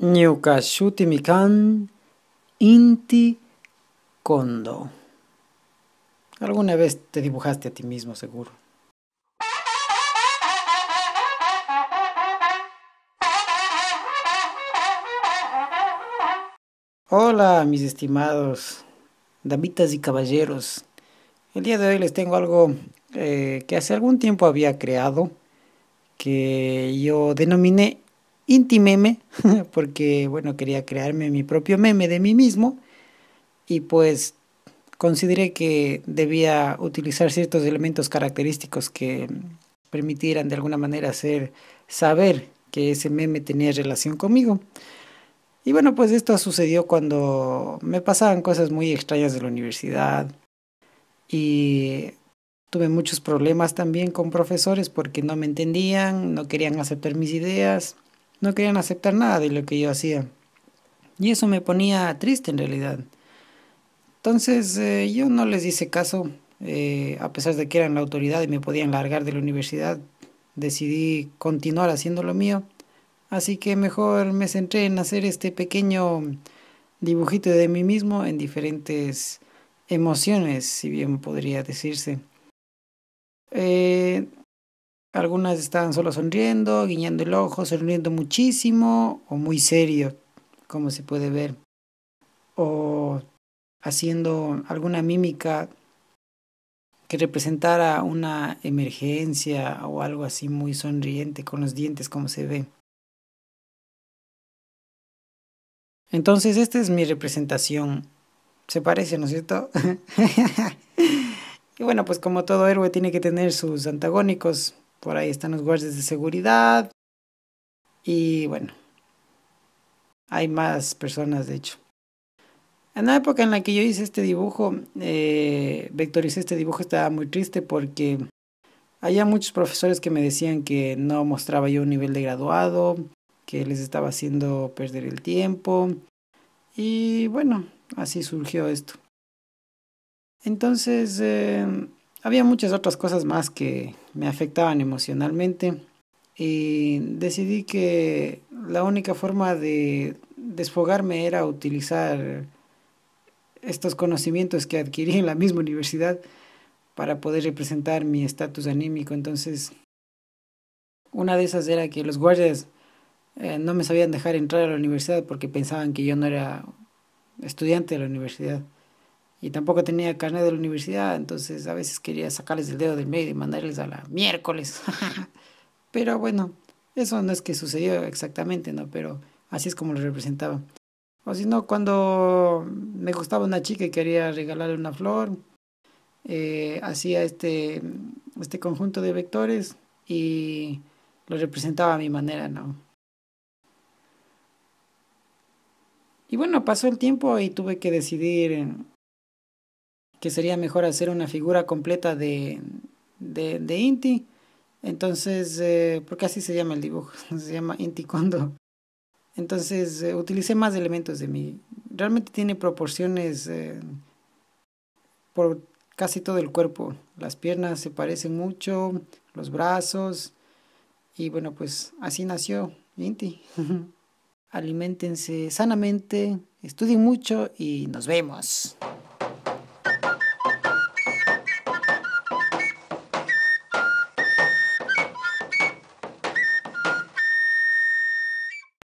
Timikan Inti Kondo. Alguna vez te dibujaste a ti mismo, seguro. Hola, mis estimados damitas y caballeros. El día de hoy les tengo algo eh, que hace algún tiempo había creado que yo denominé Intimeme, porque bueno, quería crearme mi propio meme de mí mismo y pues consideré que debía utilizar ciertos elementos característicos que permitieran de alguna manera hacer saber que ese meme tenía relación conmigo. Y bueno, pues esto sucedió cuando me pasaban cosas muy extrañas de la universidad y tuve muchos problemas también con profesores porque no me entendían, no querían aceptar mis ideas no querían aceptar nada de lo que yo hacía. Y eso me ponía triste en realidad. Entonces eh, yo no les hice caso, eh, a pesar de que eran la autoridad y me podían largar de la universidad, decidí continuar haciendo lo mío. Así que mejor me centré en hacer este pequeño dibujito de mí mismo en diferentes emociones, si bien podría decirse. Eh, algunas estaban solo sonriendo, guiñando el ojo, sonriendo muchísimo o muy serio, como se puede ver, o haciendo alguna mímica que representara una emergencia o algo así muy sonriente con los dientes como se ve. Entonces, esta es mi representación. Se parece, ¿no es cierto? y bueno, pues como todo héroe tiene que tener sus antagónicos, por ahí están los guardias de seguridad. Y bueno, hay más personas de hecho. En la época en la que yo hice este dibujo, eh, vectoricé este dibujo, estaba muy triste porque había muchos profesores que me decían que no mostraba yo un nivel de graduado, que les estaba haciendo perder el tiempo. Y bueno, así surgió esto. Entonces, eh, había muchas otras cosas más que me afectaban emocionalmente y decidí que la única forma de desfogarme era utilizar estos conocimientos que adquirí en la misma universidad para poder representar mi estatus anímico. Entonces, una de esas era que los guardias eh, no me sabían dejar entrar a la universidad porque pensaban que yo no era estudiante de la universidad y tampoco tenía carnet de la universidad, entonces a veces quería sacarles el dedo del medio y mandarles a la miércoles. Pero bueno, eso no es que sucedió exactamente, ¿no? Pero así es como lo representaba. O si no, cuando me gustaba una chica y quería regalarle una flor, eh, hacía este, este conjunto de vectores y lo representaba a mi manera, ¿no? Y bueno, pasó el tiempo y tuve que decidir que sería mejor hacer una figura completa de, de, Inti. Entonces, eh, porque así se llama el dibujo, se llama Inti cuando. Entonces, eh, utilicé más elementos de mí. Realmente tiene proporciones eh, por casi todo el cuerpo. Las piernas se parecen mucho, los brazos. Y bueno, pues así nació Inti. Aliméntense sanamente, estudien mucho y nos vemos.